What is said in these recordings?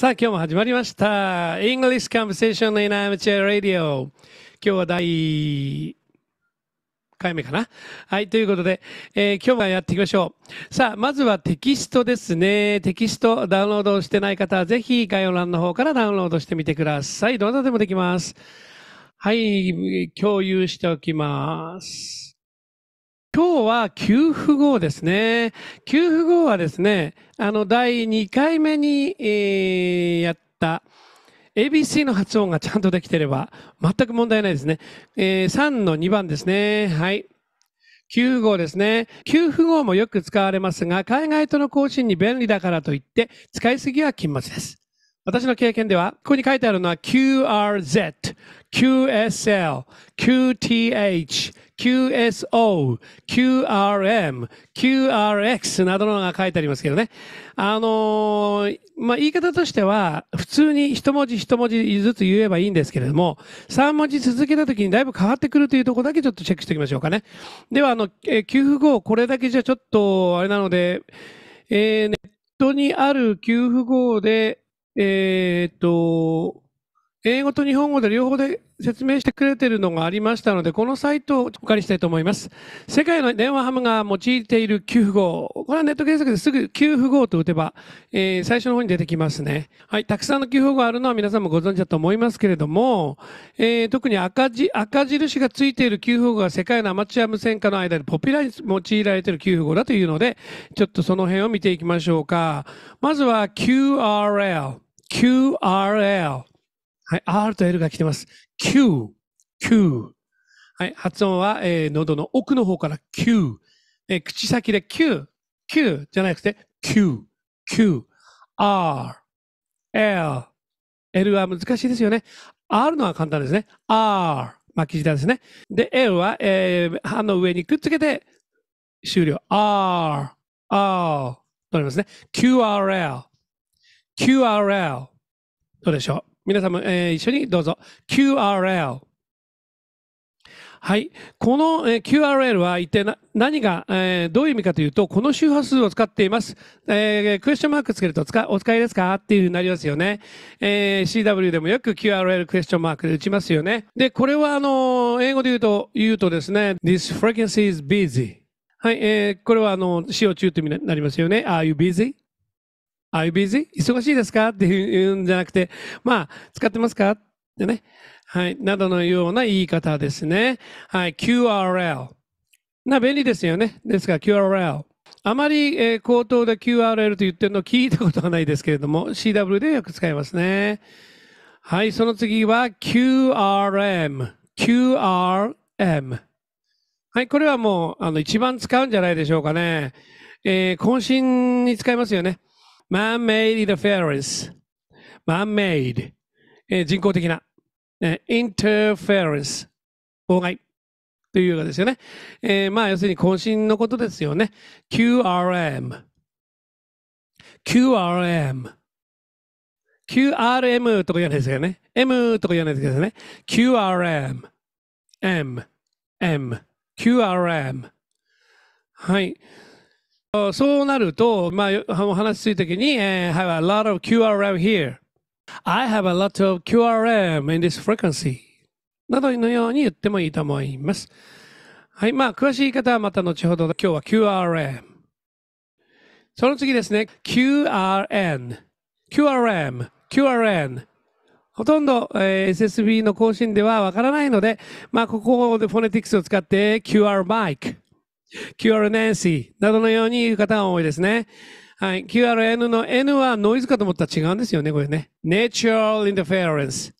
さあ、今日も始まりました。English Conversation in Amateur Radio。今日は第1回目かな。はい、ということで、えー、今日もやっていきましょう。さあ、まずはテキストですね。テキストダウンロードしてない方は、ぜひ概要欄の方からダウンロードしてみてください。どなたでもできます。はい、共有しておきます。今日は給付号ですね。給付号はですね、あの、第2回目に、えー、やった、ABC の発音がちゃんとできてれば、全く問題ないですね。えー、3の2番ですね。はい。付号ですね。給付号もよく使われますが、海外との更新に便利だからといって、使いすぎは禁物です。私の経験では、ここに書いてあるのは QRZ、QSL、QTH、QSO、QRM、QRX などのが書いてありますけどね。あのー、まあ、言い方としては、普通に一文字一文字ずつ言えばいいんですけれども、3文字続けた時にだいぶ変わってくるというとこだけちょっとチェックしておきましょうかね。では、あの、給付後、これだけじゃちょっと、あれなので、えー、ネットにある給付号で、えー、っと、英語と日本語で両方で説明してくれているのがありましたので、このサイトをお借りしたいと思います。世界の電話ハムが用いている給付号。これはネット検索ですぐ給付号と打てば、えー、最初の方に出てきますね。はい、たくさんの給付号があるのは皆さんもご存知だと思いますけれども、えー、特に赤字、赤印がついている給付号が世界のアマチュア無線化の間でポピュラーに用いられている給付号だというので、ちょっとその辺を見ていきましょうか。まずは QRL。QRL。はい、R と L が来てます。Q、Q。はい、発音は、えー、喉の奥の方から Q。えー、口先で Q、Q じゃなくて Q、Q、R、L。L は難しいですよね。R のは簡単ですね。R、巻き舌ですね。で、L は、えー、歯の上にくっつけて終了。R、R とりますね。QRL、QRL。どうでしょう皆様、えー、一緒にどうぞ。QRL。はい。この、えー、QRL は一体何が、えー、どういう意味かというと、この周波数を使っています。えー、クエスチョンマークつけるとお使いですかっていうふうになりますよね。えー、CW でもよく QRL クエスチョンマークで打ちますよね。で、これはあの、英語で言うと、言うとですね、This frequency is busy. はい、えー、これはあの、使用中という意味になりますよね。Are you busy? Are you busy? 忙しいですかって言うんじゃなくて、まあ、使ってますかってね。はい。などのような言い方ですね。はい。QRL。な、便利ですよね。ですから QRL。あまり、えー、口頭で QRL と言ってるの聞いたことはないですけれども、CW でよく使いますね。はい。その次は QRM。QRM。はい。これはもう、あの、一番使うんじゃないでしょうかね。えー、渾身に使いますよね。man-made interference, man-made、えー、人工的な、えー、interference、妨害というかですよね。えー、まあ、要するに渾身のことですよね。QRM。QRM。QRM とか言わないですけどね。M とか言わないですけどね。QRM。M。M。QRM。はい。そうなると、まあ、お話しするときに、I have a lot of QRM here.I have a lot of QRM in this frequency. などのように言ってもいいと思います。はい。まあ、詳しい方はまた後ほど、今日は QRM。その次ですね、QRN。QRM。QRN。ほとんど、えー、SSB の更新ではわからないので、まあ、ここでフォネティクスを使って QR マイク。QR ナンシーなどのように言う方が多いですね。はい。QRN の N はノイズかと思ったら違うんですよね、これね。Natural Interference。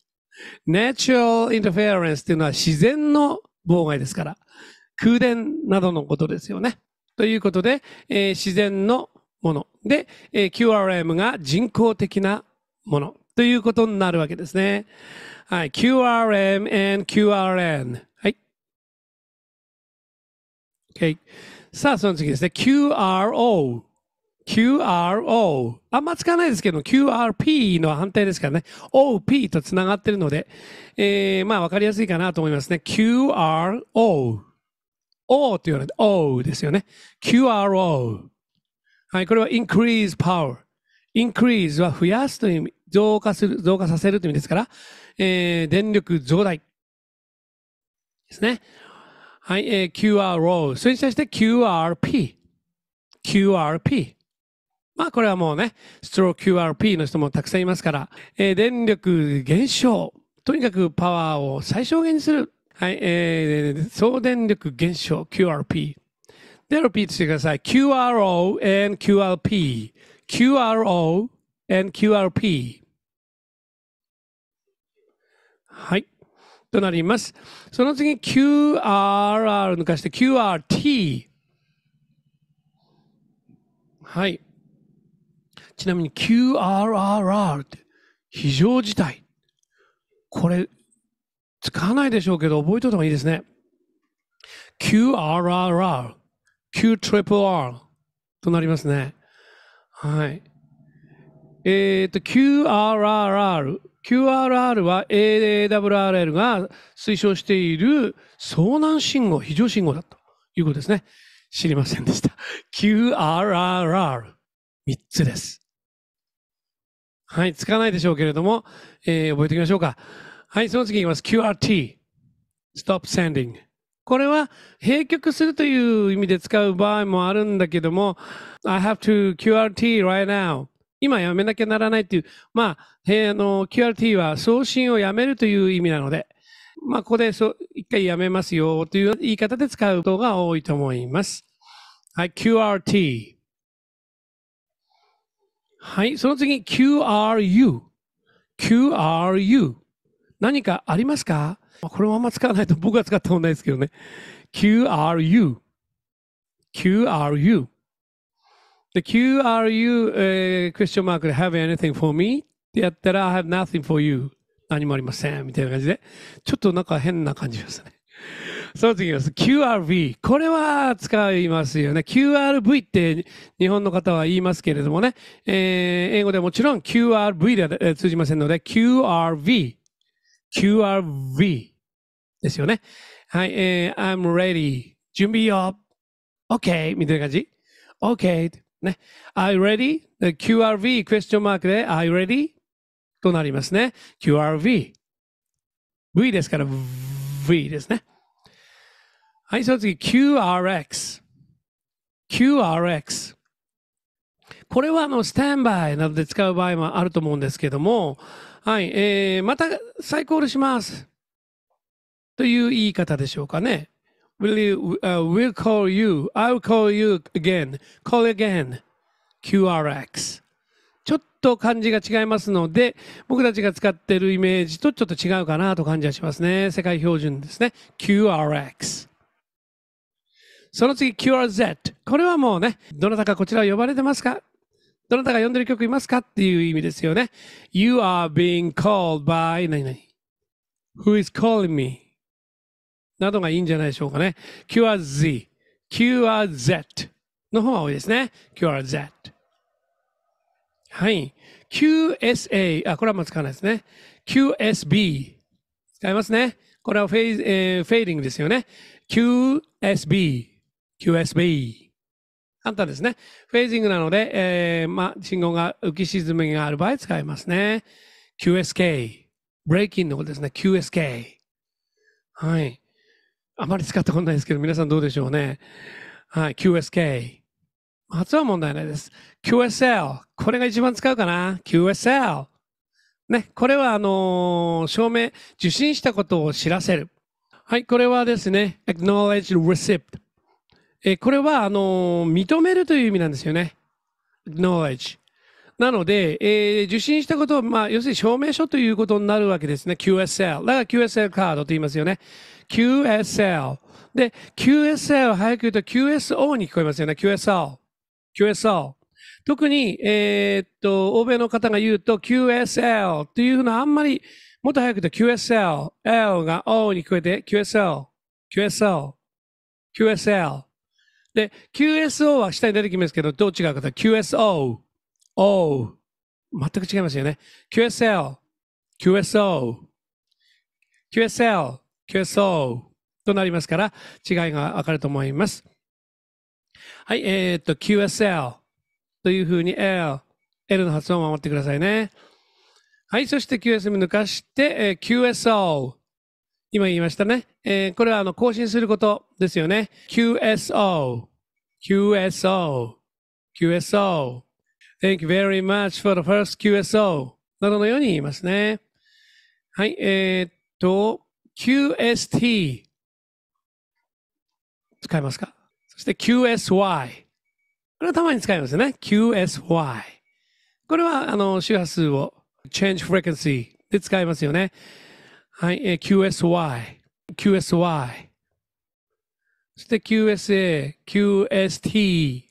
Natural Interference っていうのは自然の妨害ですから。空電などのことですよね。ということで、えー、自然のもの。で、えー、QRM が人工的なものということになるわけですね。はい。QRM and QRN。Okay. さあ、その次ですね。QRO。QRO。あんま使わないですけど、QRP の反対ですからね。OP とつながってるので、えー、まあ、わかりやすいかなと思いますね。QRO。O って言われて、O ですよね。QRO。はい、これは increase power。increase は増やすという意味、増加する、増加させるという意味ですから、えー、電力増大ですね。はい、えー、QRO。それに対して QRP。QRP。まあこれはもうね、ストロー QRP の人もたくさんいますから、えー、電力減少。とにかくパワーを最小限にする。はい、えー、総電力減少 QRP。で、リピートしてください。QRO and QRP。QRO and QRP。はい。となります。その次、QRR 抜かして QRT。はい。ちなみに QRRR って非常事態。これ、使わないでしょうけど、覚えといた方がいいですね。QRRR、QRRR となりますね。はい。えっ、ー、と、QRRR。QRR は AWRL が推奨している遭難信号、非常信号だということですね。知りませんでした。QRRR。3つです。はい、つかないでしょうけれども、えー、覚えておきましょうか。はい、その次いきます。QRT。Stop Sending。これは、閉局するという意味で使う場合もあるんだけども、I have to QRT right now. 今やめなきゃならないという、まあ、えあの、QRT は送信をやめるという意味なので、まあ、ここでそう、一回やめますよという言い方で使うことが多いと思います。はい、QRT。はい、その次、QRU。QRU。何かありますかこれもあんま使わないと僕は使ったことないですけどね。QRU。QRU。で、QRU、えー、クエスチョンマークで Have anything for me? ってやったら I have nothing for you. 何もありません。みたいな感じで。ちょっとなんか変な感じですね。その次です。QRV。これは使いますよね。QRV って日本の方は言いますけれどもね。えー、英語でもちろん QRV では、え通じませんので、QRV。QRV ですよね。はい、えー、I'm ready. 準備よ。OK! みたいな感じ。OK! ね。I r e a d y QRV クエスチョンマークで I r e ready? となりますね。QRV。V ですから V ですね。はい、その次 QRX。QRX。これはあの、スタンバイなどで使う場合もあると思うんですけども、はい、えー、また再コールします。という言い方でしょうかね。will you, uh, will call you, I'll call you again, call again, QRX。ちょっと漢字が違いますので、僕たちが使っているイメージとちょっと違うかなと感じはしますね。世界標準ですね。QRX。その次、QRZ。これはもうね、どなたかこちら呼ばれてますかどなたが呼んでる曲いますかっていう意味ですよね。You are being called by 何々。Who is calling me? などがいいんじゃないでしょうかね。QRZ、QRZ の方が多いですね。QRZ。はい。QSA、あ、これはもう使わないですね。QSB、使いますね。これはフェイ,、えー、フェーディングですよね。QSB、QSB。簡単ですね。フェージングなので、えー、まあ、信号が浮き沈みがある場合使いますね。QSK。ブレイキンのことですね。QSK。はい。あまり使ったことないですけど、皆さんどうでしょうね。はい、QSK。発は問題ないです。QSL。これが一番使うかな。QSL。ね、これは、あのー、証明、受信したことを知らせる。はい、これはですね、acknowledge receipt。えー、これは、あのー、認めるという意味なんですよね。acknowledge。なので、えー、受信したことを、まあ、要するに証明書ということになるわけですね。QSL。だから QSL カードと言いますよね。QSL。で、QSL を早く言うと QSO に聞こえますよね。QSO。QSO。特に、えー、っと、欧米の方が言うと QSL っていうのはあんまり、もっと早く言うと QSL。L が O に聞こえて QSL。QSL。QSL。で、QSO は下に出てきますけど、どう違うかと QSO。O、全く違いますよね。QSL、QSO、QSL、QSO となりますから、違いがわかると思います。はい、えー、っと、QSL というふうに L、L の発音を守ってくださいね。はい、そして QSM 抜かして、えー、QSO。今言いましたね。えー、これはあの更新することですよね。QSO、QSO、QSO。Thank you very much for the first QSO などのように言いますね。はい、えー、っと、QST 使いますかそして QSY。これはたまに使いますよね。QSY。これは、あの、周波数を change frequency で使いますよね。はい、えー、QSY、QSY。そして QSA、QST。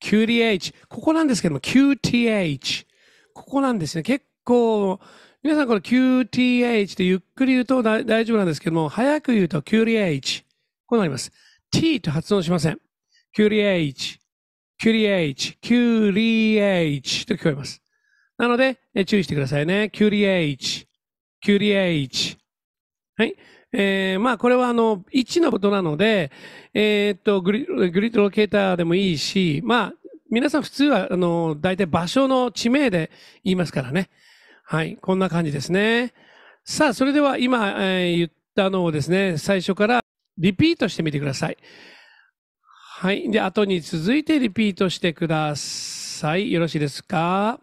q イ h ここなんですけども、QTH。ここなんですね。結構、皆さんこの QTH ってゆっくり言うと大丈夫なんですけども、早く言うと q イ h こうなります。t と発音しません。QTH、QTH、q イ h と聞こえます。なので、注意してくださいね。QTH、q イ h はい。えー、まあ、これはあの、1のことなので、えー、っとグリ、グリッドロケーターでもいいし、まあ、皆さん普通は、あの、大体場所の地名で言いますからね。はい、こんな感じですね。さあ、それでは今、えー、言ったのをですね、最初からリピートしてみてください。はい。で、後に続いてリピートしてください。よろしいですか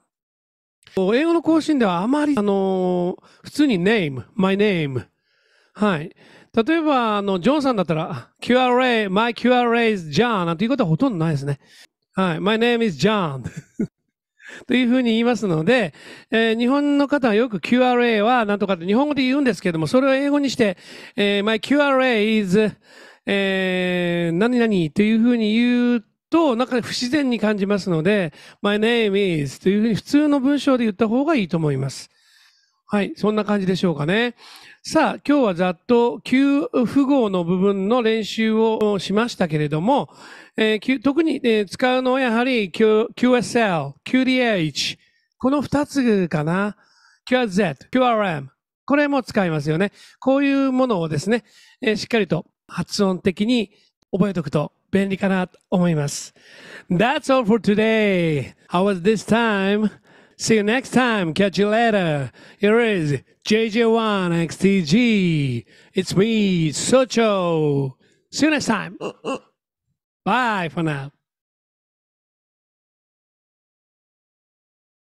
英語の更新ではあまり、あのー、普通に name, my name, はい。例えば、あの、ジョンさんだったら、QRA, my QRA is John なんていうことはほとんどないですね。はい。My name is John というふうに言いますので、えー、日本の方はよく QRA はなんとかって日本語で言うんですけども、それを英語にして、えー、My QRA is、えー、何々というふうに言うと、なんか不自然に感じますので、My name is というふうに普通の文章で言った方がいいと思います。はい、そんな感じでしょうかね。さあ、今日はざっと旧符号の部分の練習をしましたけれども、えー、特に、え使うのはやはり Q s l QDH、この2つかな。QRZ、QRM、これも使いますよね。こういうものをですね、えー、しっかりと発音的に覚えておくと便利かなと思います。That's all for today. How was this time? See you next time. Catch you later. Here is JJ1XTG. It's me, Socho. See you next time. Uh, uh. Bye for now.